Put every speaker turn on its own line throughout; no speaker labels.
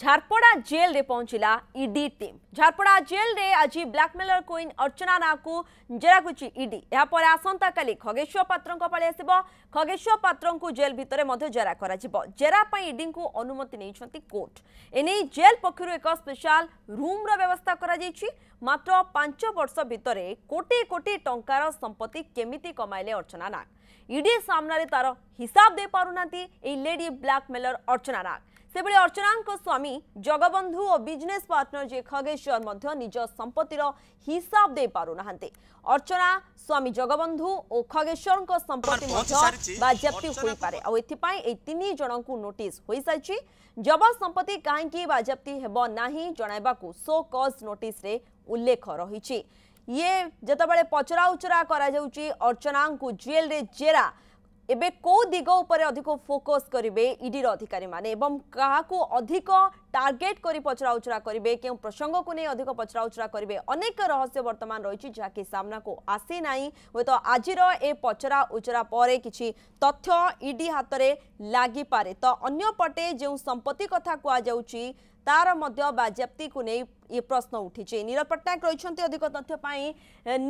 ଝାରପଡ଼ା ଜେଲ୍ରେ ପହଞ୍ଚିଲା ED team Jharpada ଜେଲ୍ରେ ଆଜି ବ୍ଲାକ୍ମେଲର କୁଇନ୍ ଅର୍ଚ୍ଚନା ନାଁକୁ ଜେରାକୁଛି ଇଡି ଏହାପରେ ଆସନ୍ତାକାଲି ଖଗେଶ୍ୱର ପାତ୍ରଙ୍କ ପାଳି ଆସିବ ଖଗେଶ୍ୱର ପାତ୍ରଙ୍କୁ ଜେଲ୍ ଭିତରେ ମଧ୍ୟ ଜେରା କରାଯିବ ଜେରା ପାଇଁ ଇଡିଙ୍କୁ ଅନୁମତି ନେଇଛନ୍ତି କୋର୍ଟ ଏନେଇ ଜେଲ୍ ପକ୍ଷରୁ ଏକ ସ୍ପେଶାଲ ରୁମ୍ର ବ୍ୟବସ୍ଥା କରାଯାଇଛି ମାତ୍ର ପାଞ୍ଚ ବର୍ଷ ଭିତରେ କୋଟି କୋଟି ଟଙ୍କାର ସମ୍ପତ୍ତି କେମିତି କମାଇଲେ ଅର୍ଚ୍ଚନା ନାଗ ଇଡି ସାମ୍ନାରେ ତାର ହିସାବ ଦେଇପାରୁନାହାନ୍ତି ଏହି ଲେଡି ବ୍ଲାକ୍ମେଲର ଅର୍ଚ୍ଚନା ନାଗ अर्चना स्वामी जगबंधु और बिजनेस पार्टनर जे खगेश्वर निज संपत्तिर हिसाब दे पार ना अर्चना स्वामी जगबंधु और खगेश्वर संपत्ति बाजेप्ति पारे आईन जन को नोटिस हो सारी जबत संपत्ति कहीं बाजेप्ति हे ना जनवा को सो कज नोटिस उल्लेख रही ये जिते बचरा उचरा करना जेल रे जेरा এবে কেউ দিগ উপরে অধিক ফোকস করবে ইডির e অধিকারী মানে এবং কাহু অধিক টার্গেট করে পচরাউচরা করবে কেউ প্রসঙ্গক নিয়ে অধিক পচরাউচরা করবে অনেক রহস্য বর্তমান রয়েছে যা কি সামনাকু আসি না হয়ত আজির এ পচরা উচরা পরে কিছু তথ্য ইডি e হাতরে লাগিপারে তো অন্যপটে যে সম্পত্তি কথা কুযাচ্ছে তার মধ্যে বাজ্যাপ্তিকু নেই ই ইয়ে প্রশ্ন উঠিছে নীরদ পট্টনাক রয়েছেন অধিক তথ্য পাই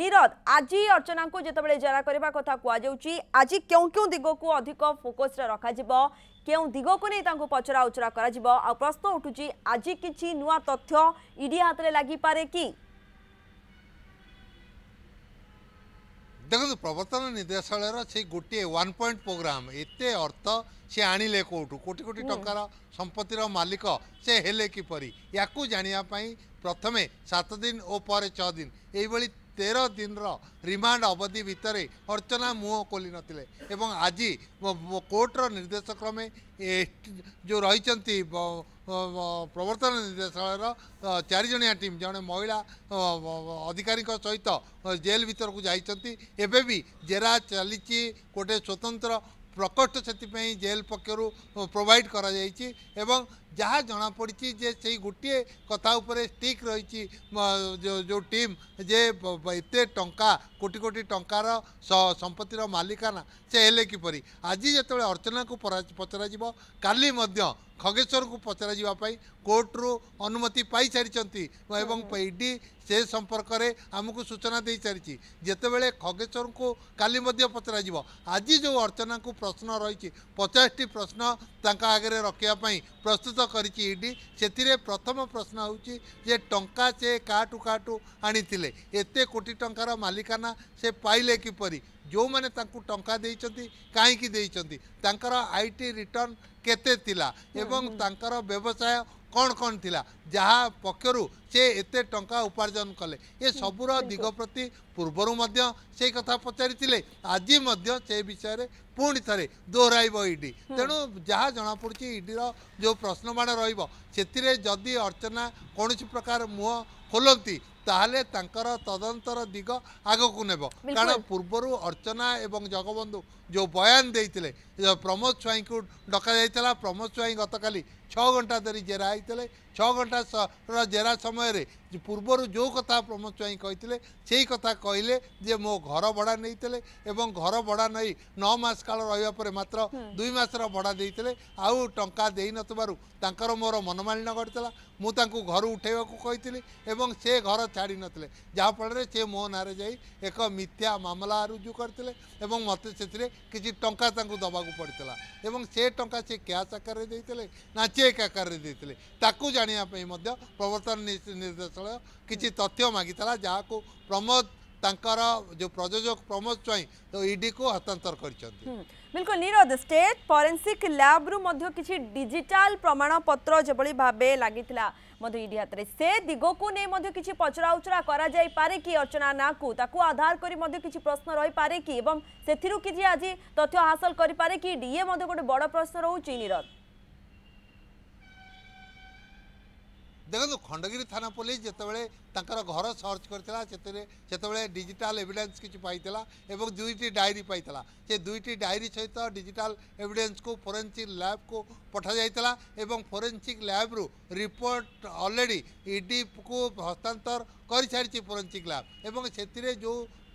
নীরদ আজি অর্চনাঙ্কু যেতবে জেরা করা কথা কুযাচ্ছি আজি কেউ কেউ দিগকু অধিক ফোকসে রখাযিব কেউ দিগকু নিয়ে তাঁকু পচরা উচরা করা প্রশ্ন উঠুছি আজি কিছু নূয়া তথ্য ইডি হাতরে লাগিপারে কি
ଦେଖନ୍ତୁ ପ୍ରବର୍ତ୍ତନ ନିର୍ଦ୍ଦେଶାଳୟର ସେ ଗୋଟିଏ ୱାନ୍ ପଏଣ୍ଟ ପ୍ରୋଗ୍ରାମ୍ ଏତେ ଅର୍ଥ ସେ ଆଣିଲେ କେଉଁଠୁ କୋଟି କୋଟି ଟଙ୍କାର ସମ୍ପତ୍ତିର ମାଲିକ ସେ ହେଲେ କିପରି ୟାକୁ ଜାଣିବା ପାଇଁ ପ୍ରଥମେ ସାତ ଦିନ ଓ ପରେ ଛଅ ଦିନ ଏହିଭଳି ତେର ଦିନର ରିମାଣ୍ଡ ଅବଧି ଭିତରେ ଅର୍ଚ୍ଚନା ମୁହଁ ଖୋଲି ନଥିଲେ ଏବଂ ଆଜି କୋର୍ଟର ନିର୍ଦ୍ଦେଶ କ୍ରମେ ଯେଉଁ ରହିଛନ୍ତି ପ୍ରବର୍ତ୍ତନ ନିର୍ଦ୍ଦେଶାଳୟର ଚାରିଜଣିଆ ଟିମ୍ ଜଣେ ମହିଳା ଅଧିକାରୀଙ୍କ ସହିତ ଜେଲ୍ ଭିତରକୁ ଯାଇଛନ୍ତି ଏବେ ବି ଜେରା ଚାଲିଛି ଗୋଟେ ସ୍ୱତନ୍ତ୍ର ପ୍ରକୋଷ୍ଠ ସେଥିପାଇଁ ଜେଲ୍ ପକ୍ଷରୁ ପ୍ରୋଭାଇଡ଼୍ କରାଯାଇଛି ଏବଂ ଯାହା ଜଣାପଡ଼ିଛି ଯେ ସେଇ ଗୋଟିଏ କଥା ଉପରେ ଷ୍ଟିକ୍ ରହିଛି ଯେଉଁ ଟିମ୍ ଯେ ଏତେ ଟଙ୍କା କୋଟି କୋଟି ଟଙ୍କାର ସମ୍ପତ୍ତିର ମାଲିକାନା ସେ ହେଲେ କିପରି ଆଜି ଯେତେବେଳେ ଅର୍ଚ୍ଚନାକୁ ପଚରାଯିବ କାଲି ମଧ୍ୟ ଖଗେଶ୍ୱରକୁ ପଚରାଯିବା ପାଇଁ କୋର୍ଟରୁ ଅନୁମତି ପାଇସାରିଛନ୍ତି ଏବଂ ଇଡି ସେ ସମ୍ପର୍କରେ ଆମକୁ ସୂଚନା ଦେଇସାରିଛି ଯେତେବେଳେ ଖଗେଶ୍ୱରଙ୍କୁ କାଲି ମଧ୍ୟ ପଚରାଯିବ ଆଜି ଯେଉଁ ଅର୍ଚ୍ଚନାଙ୍କୁ ପ୍ରଶ୍ନ ରହିଛି ପଚାଶଟି ପ୍ରଶ୍ନ ତାଙ୍କ ଆଗରେ ରଖିବା ପାଇଁ ପ୍ରସ୍ତୁତ କରିଛି ଇଡି ସେଥିରେ ପ୍ରଥମ ପ୍ରଶ୍ନ ହେଉଛି ଯେ ଟଙ୍କା ସେ କାଠୁ କାଠୁ ଆଣିଥିଲେ ଏତେ କୋଟି ଟଙ୍କାର ମାଲିକାନା ସେ ପାଇଲେ କିପରି ଯେଉଁମାନେ ତାଙ୍କୁ ଟଙ୍କା ଦେଇଛନ୍ତି କାହିଁକି ଦେଇଛନ୍ତି ତାଙ୍କର ଆଇ ଟି ରିଟର୍ଣ୍ଣ କେତେ ଥିଲା ଏବଂ ତାଙ୍କର ବ୍ୟବସାୟ କ'ଣ କ'ଣ ଥିଲା ଯାହା ପକ୍ଷରୁ ସେ ଏତେ ଟଙ୍କା ଉପାର୍ଜନ କଲେ ଏ ସବୁର ଦିଗ ପ୍ରତି ପୂର୍ବରୁ ମଧ୍ୟ ସେଇ କଥା ପଚାରିଥିଲେ ଆଜି ମଧ୍ୟ ସେ ବିଷୟରେ ପୁଣି ଥରେ ଦୋହରାଇବ ଇଡି ତେଣୁ ଯାହା ଜଣାପଡ଼ୁଛି ଇଡିର ଯେଉଁ ପ୍ରଶ୍ନମାଣ ରହିବ ସେଥିରେ ଯଦି ଅର୍ଚ୍ଚନା କୌଣସି ପ୍ରକାର ମୁହଁ ଖୋଲନ୍ତି ତାହେଲେ ତାଙ୍କର ତଦନ୍ତର ଦିଗ ଆଗକୁ ନେବ କାରଣ ପୂର୍ବରୁ ଅର୍ଚ୍ଚନା ଏବଂ ଜଗବନ୍ଧୁ ଯେଉଁ ବୟାନ ଦେଇଥିଲେ ପ୍ରମୋଦ ସ୍ୱାଇଁଙ୍କୁ ଡକାଯାଇଥିଲା ପ୍ରମୋଦ ସ୍ୱାଇଁ ଗତକାଲି ଛଅ ଘଣ୍ଟା ଧରି ଜେରା ହେଇଥିଲେ ଛଅ ଘଣ୍ଟାର ଜେରା ସମୟରେ ପୂର୍ବରୁ ଯେଉଁ କଥା ପ୍ରମୋଦ ସ୍ୱାଇଁ କହିଥିଲେ ସେଇ କଥା କହିଲେ ଯେ ମୋ ଘର ଭଡ଼ା ନେଇଥିଲେ ଏବଂ ଘର ଭଡ଼ା ନେଇ ନଅ ମାସ କାଳ ରହିବା ପରେ ମାତ୍ର ଦୁଇ ମାସର ଭଡ଼ା ଦେଇଥିଲେ ଆଉ ଟଙ୍କା ଦେଇନଥିବାରୁ ତାଙ୍କର ମୋର ମନମାଳିନ୍ୟ ଘଟିଥିଲା ମୁଁ ତାଙ୍କୁ ଘରୁ ଉଠାଇବାକୁ କହିଥିଲି ଏବଂ ସେ ଘର ଛାଡ଼ି ନଥିଲେ ଯାହାଫଳରେ ସେ ମୋ ନାଁରେ ଯାଇ ଏକ ମିଥ୍ୟା ମାମଲା ରୁଜୁ କରିଥିଲେ ଏବଂ ମୋତେ ସେଥିରେ କିଛି ଟଙ୍କା ତାଙ୍କୁ ଦେବାକୁ ପଡ଼ିଥିଲା ଏବଂ ସେ ଟଙ୍କା ସେ କ୍ୟାସ୍ ଆକାରରେ ଦେଇଥିଲେ ନା ଚେକ୍ ଆକାରରେ ଦେଇଥିଲେ ତାକୁ ଜାଣିବା ପାଇଁ ମଧ୍ୟ ପ୍ରବର୍ତ୍ତନ ନିର୍ଦ୍ଦେଶାଳୟ କିଛି ତଥ୍ୟ ମାଗିଥିଲା ଯାହାକୁ ପ୍ରମୋଦ ତାଙ୍କର ଯେଉଁ ପ୍ରଯୋଜକ ପ୍ରମୋଦ ଜ୍ୱାଇଁ ତ ଇଡିକୁ ହସ୍ତାନ୍ତର କରିଛନ୍ତି
ବିଲକୁଲ ନିରୋଦ ଷ୍ଟେଟ୍ ଫରେନ୍ସିକ୍ ଲ୍ୟାବ୍ରୁ ମଧ୍ୟ କିଛି ଡିଜିଟାଲ ପ୍ରମାଣପତ୍ର ଯେଭଳି ଭାବେ ଲାଗିଥିଲା ମଧ୍ୟ ଇଡି ହାତରେ ସେ ଦିଗକୁ ନେଇ ମଧ୍ୟ କିଛି ପଚରାଉଚରା କରାଯାଇପାରେ କି ଅର୍ଚ୍ଚନା ନାକୁ ତାକୁ ଆଧାର କରି ମଧ୍ୟ କିଛି ପ୍ରଶ୍ନ ରହିପାରେ କି ଏବଂ ସେଥିରୁ କିଛି ଆଜି ତଥ୍ୟ ହାସଲ କରିପାରେ କି ଇଏ ମଧ୍ୟ ଗୋଟେ ବଡ଼ ପ୍ରଶ୍ନ ରହୁଛି ନିରୋଦ
দেখুন খণ্ডগিরি থানা পুলিশ যেতবে তাঁর ঘর সর্চ করেছিল সেতবে ডিজিটাল এভিডেন্স কিছু পাই এবং দুইটি ডায়েরি পাই সে দুইটি ডায়েরি সহিত ডিজিটাল এভিডেন্স কু ফোরেনসিক ল্যাব কু পঠা যাই এবং ফোরেনসিক ল্যাব্রু রিপোর্ট অলরেডি ইডি কু হস্তান্তর করে সারিছে ফোরেনসিক ল্যাব এবং সে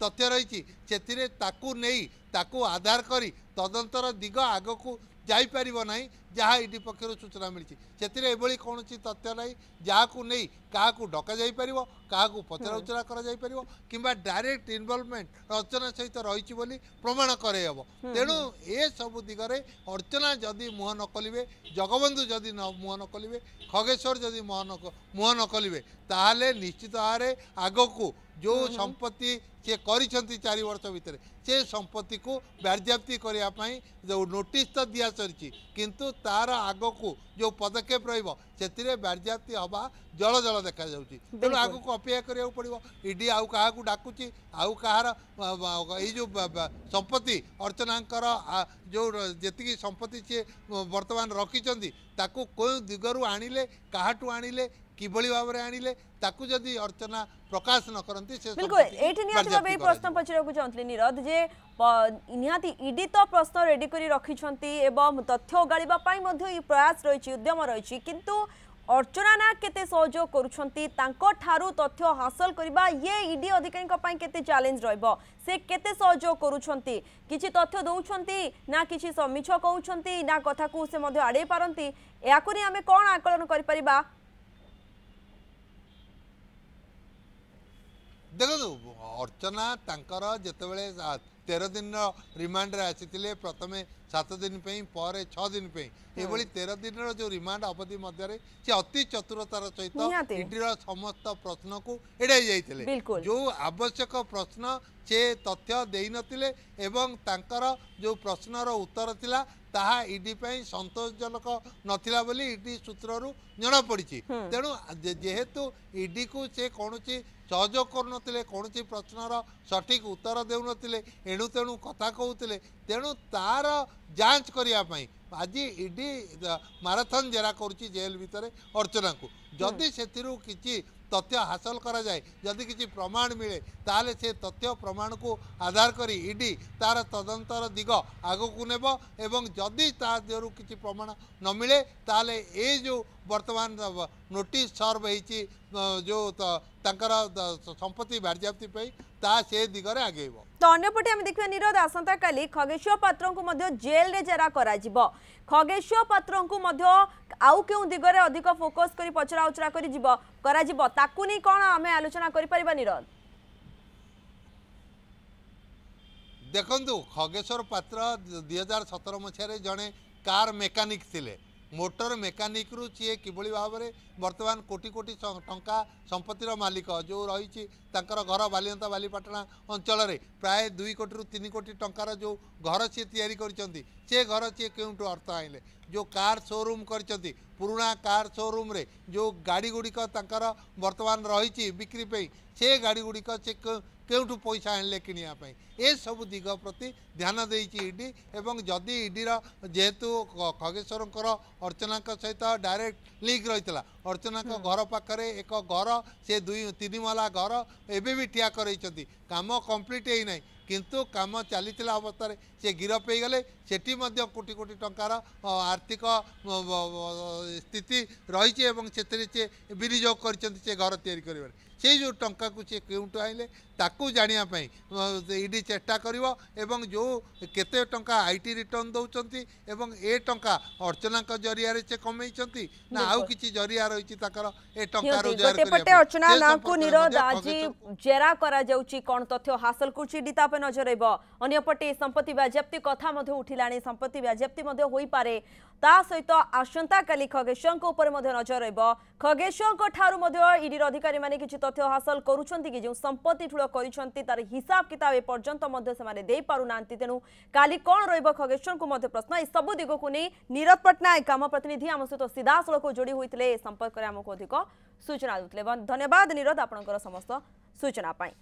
তথ্য রয়েছে সে তাকে নেই তাকে আধার করে তদন্তর দিগ আগকু যাইপারিব না ଯାହା ଇଡି ପକ୍ଷରୁ ସୂଚନା ମିଳିଛି ସେଥିରେ ଏଭଳି କୌଣସି ତଥ୍ୟ ନାହିଁ ଯାହାକୁ ନେଇ କାହାକୁ ଡକାଯାଇପାରିବ କାହାକୁ ପଚରାଉଚରା କରାଯାଇପାରିବ କିମ୍ବା ଡାଇରେକ୍ଟ ଇନଭଲ୍ଭମେଣ୍ଟ ଅର୍ଚ୍ଚନା ସହିତ ରହିଛି ବୋଲି ପ୍ରମାଣ କରାଇହେବ ତେଣୁ ଏସବୁ ଦିଗରେ ଅର୍ଚ୍ଚନା ଯଦି ମୁହଁ ନ ଖୋଲିବେ ଜଗବନ୍ଧୁ ଯଦି ମୁହଁ ନ ଖୋଲିବେ ଖଗେଶ୍ୱର ଯଦି ମୁହଁ ନ ମୁହଁ ନ ଖୋଲିବେ ତାହେଲେ ନିଶ୍ଚିତ ଭାବରେ ଆଗକୁ ଯେଉଁ ସମ୍ପତ୍ତି ସେ କରିଛନ୍ତି ଚାରି ବର୍ଷ ଭିତରେ ସେ ସମ୍ପତ୍ତିକୁ ବାଜ୍ୟାପ୍ତି କରିବା ପାଇଁ ଯେଉଁ ନୋଟିସ୍ ତ ଦିଆସରିଛି କିନ୍ତୁ ତାର ଆଗକୁ ଯେଉଁ ପଦକ୍ଷେପ ରହିବ ସେଥିରେ ବାର୍ଜାତି ହେବା ଜଳ ଜଳ ଦେଖାଯାଉଛି ତେଣୁ ଆଗକୁ ଅପେକ୍ଷା କରିବାକୁ ପଡ଼ିବ ଇଡି ଆଉ କାହାକୁ ଡାକୁଛି ଆଉ କାହାର ଏଇ ଯେଉଁ ସମ୍ପତ୍ତି ଅର୍ଚ୍ଚନାଙ୍କର ଯେଉଁ ଯେତିକି ସମ୍ପତ୍ତି ସିଏ ବର୍ତ୍ତମାନ ରଖିଛନ୍ତି ତାକୁ କେଉଁ ଦିଗରୁ ଆଣିଲେ କାହାଠୁ ଆଣିଲେ কিভাবে ভাবে আনলে তাকে যদি অর্চনা প্রকাশ ন করতে বিলকুল এইটি নিহতি ভাবে এই প্রশ্ন
পচারক চাহুলে নিরদ যে নিহতি ইডি তো প্রশ্ন রেডি করে রাখিছেন এবং তথ্য ওগাড়া এই প্রয়াস রয়েছে উদ্যম রয়েছে কিন্তু অর্চনা না কেতে সহযোগ করছেন তাঁঠারু তথ্য হাসল করা ইয়ে ইডি অধিকারী কেতে চ্যালেঞ্জ রহব সে কেতে সহযোগ করছেন কিছু তথ্য দৌঁছেন না কিছু মিছ কৌন না কথা সে আড়াই পারতি এখন আমি কম আকলন করে
ଦେଖନ୍ତୁ ଅର୍ଚ୍ଚନା ତାଙ୍କର ଯେତେବେଳେ ତେର ଦିନର ରିମାଣ୍ଡରେ ଆସିଥିଲେ ପ୍ରଥମେ ସାତ ଦିନ ପାଇଁ ପରେ ଛଅ ଦିନ ପାଇଁ ଏଭଳି ତେର ଦିନର ଯେଉଁ ରିମାଣ୍ଡ ଅବଧି ମଧ୍ୟରେ ସେ ଅତି ଚତୁରତାର ସହିତ ଇଡିର ସମସ୍ତ ପ୍ରଶ୍ନକୁ ଏଡ଼େଇ ଯାଇଥିଲେ ଯେଉଁ ଆବଶ୍ୟକ ପ୍ରଶ୍ନ ସେ ତଥ୍ୟ ଦେଇନଥିଲେ ଏବଂ ତାଙ୍କର ଯେଉଁ ପ୍ରଶ୍ନର ଉତ୍ତର ଥିଲା ତାହା ଇଡି ପାଇଁ ସନ୍ତୋଷଜନକ ନଥିଲା ବୋଲି ଇଡି ସୂତ୍ରରୁ ଜଣାପଡ଼ିଛି ତେଣୁ ଯେହେତୁ ଇଡିକୁ ସେ କୌଣସି ସହଯୋଗ କରୁନଥିଲେ କୌଣସି ପ୍ରଶ୍ନର ସଠିକ୍ ଉତ୍ତର ଦେଉନଥିଲେ ଏଣୁ ତେଣୁ କଥା କହୁଥିଲେ ତେଣୁ ତାର ଯାଞ୍ଚ କରିବା ପାଇଁ ଆଜି ଇଡି ମାରାଥନ୍ ଜେରା କରୁଛି ଜେଲ୍ ଭିତରେ ଅର୍ଚ୍ଚନାଙ୍କୁ ଯଦି ସେଥିରୁ କିଛି ତଥ୍ୟ ହାସଲ କରାଯାଏ ଯଦି କିଛି ପ୍ରମାଣ ମିଳେ ତାହେଲେ ସେ ତଥ୍ୟ ପ୍ରମାଣକୁ ଆଧାର କରି ଇ ଡି ତା'ର ତଦନ୍ତର ଦିଗ ଆଗକୁ ନେବ ଏବଂ ଯଦି ତା ଦେହରୁ କିଛି ପ୍ରମାଣ ନ ମିଳେ ତାହେଲେ ଏ ଯେଉଁ ବର୍ତ୍ତମାନ ନୋଟିସ୍ ସର୍ଭ ହେଇଛି ଯେଉଁ ତାଙ୍କର ସମ୍ପତ୍ତି ବାଜ୍ୟାପ୍ତି ପାଇଁ ତାହା ସେ ଦିଗରେ ଆଗେଇବ
ତ ଅନ୍ୟପଟେ ଆମେ ଦେଖିବା ନିରୋଧ ଆସନ୍ତାକାଲି ଖଗେଶ୍ୱର ପାତ୍ରଙ୍କୁ ମଧ୍ୟ ଜେଲ୍ରେ ଜେରା କରାଯିବ ଖଗେଶ୍ୱର ପାତ୍ରଙ୍କୁ ମଧ୍ୟ ଆଉ କେଉଁ ଦିଗରେ ଅଧିକ ଫୋକସ୍ କରି ପଚରା ଉଚରା କରିଯିବ କରାଯିବ ତାକୁ ନେଇ କ'ଣ ଆମେ ଆଲୋଚନା କରିପାରିବା ନିରୋଧ
ଦେଖନ୍ତୁ ଖଗେଶ୍ୱର ପାତ୍ର ଦୁଇ ହଜାର ସତର ମସିହାରେ ଜଣେ କାର୍ ମେକାନିକ୍ ଥିଲେ ମୋଟର ମେକାନିକରୁ ସିଏ କିଭଳି ଭାବରେ ବର୍ତ୍ତମାନ କୋଟି କୋଟି ଟଙ୍କା ସମ୍ପତ୍ତିର ମାଲିକ ଯେଉଁ ରହିଛି ତାଙ୍କର ଘର ବାଲିଅନ୍ତା ବାଲିପାଟଣା ଅଞ୍ଚଳରେ ପ୍ରାୟ ଦୁଇ କୋଟିରୁ ତିନି କୋଟି ଟଙ୍କାର ଯେଉଁ ଘର ସିଏ ତିଆରି କରିଛନ୍ତି ସେ ଘର ସିଏ କେଉଁଠୁ ଅର୍ଥ ଆଣିଲେ ଯେଉଁ କାର୍ ସୋରୁମ୍ କରିଛନ୍ତି ପୁରୁଣା କାର୍ ସୋରୁମ୍ରେ ଯେଉଁ ଗାଡ଼ିଗୁଡ଼ିକ ତାଙ୍କର ବର୍ତ୍ତମାନ ରହିଛି ବିକ୍ରି ପାଇଁ ସେ ଗାଡ଼ିଗୁଡ଼ିକ ସେ କେଉଁଠୁ ପଇସା ଆଣିଲେ କିଣିବା ପାଇଁ ଏସବୁ ଦିଗ ପ୍ରତି ଧ୍ୟାନ ଦେଇଛି ଇଡି ଏବଂ ଯଦି ଇଡିର ଯେହେତୁ ଖଗେଶ୍ୱରଙ୍କର ଅର୍ଚ୍ଚନାଙ୍କ ସହିତ ଡାଇରେକ୍ଟ ଲିଙ୍କ୍ ରହିଥିଲା ଅର୍ଚ୍ଚନାଙ୍କ ଘର ପାଖରେ ଏକ ଘର ସେ ଦୁଇ ତିନିମହଲା ଘର ଏବେ ବି ଠିଆ କରାଇଛନ୍ତି କାମ କମ୍ପ୍ଲିଟ୍ ହେଇନାହିଁ କିନ୍ତୁ କାମ ଚାଲିଥିଲା ଅବସ୍ଥାରେ ସେ ଗିରଫ ହେଇଗଲେ ସେଠି ମଧ୍ୟ କୋଟି କୋଟି ଟଙ୍କାର ଆର୍ଥିକ ସ୍ଥିତି ରହିଛି ଏବଂ ସେଥିରେ ସେ ବିନିଯୋଗ କରିଛନ୍ତି ସେ ଘର ତିଆରି କରିବାରେ ସେଇ ଯେଉଁ ଟଙ୍କାକୁ ସିଏ କେଉଁଠୁ ଆଣିଲେ ତାକୁ ଜାଣିବା ପାଇଁ ଇଡି ଚେଷ୍ଟା କରିବ ଏବଂ ଯେଉଁ କେତେ ଟଙ୍କା ଆଇ ଟି ରିଟର୍ଣ୍ଣ ଦେଉଛନ୍ତି ଏବଂ ଏ ଟଙ୍କା ଅର୍ଚ୍ଚନାଙ୍କ ଜରିଆରେ ସେ କମେଇଛନ୍ତି ନା ଆଉ କିଛି ଜରିଆ ରହିଛି ତାଙ୍କର ଏ ଟଙ୍କା
জেরা করা যাচ্ছি কোণ তথ্য হাসল করছে ইডি নজর নজরাইব অন্যপটে সম্পত্তি বাজেয়াপ্তি কথা মধ্যে উঠিলানি সম্পত্তি বাজেয়াপ্তি মধ্যে হইপারে তা সহিত আসন্তা কালি খগেশ্বরଙ୍କ উপরে মধ্যে নজর রইব খগেশ্বর ঠাରୁ মধ্যে ইডির অধিকারী মানে কিছু तथ्य हासिल करुंट कि जो संपत्ति ठूल कर हिसाब किताब एपर्त पारना तेणु काली कौन रगेश्वर को प्रश्न ये सब दिगक नहीं नीरज पट्टनायक आम प्रतिनिधि आम सहित सीधा सड़क जोड़ी होते संपर्क में आमको अधिक सूचना देते धन्यवाद नीरज आप समस्त सूचना पाई।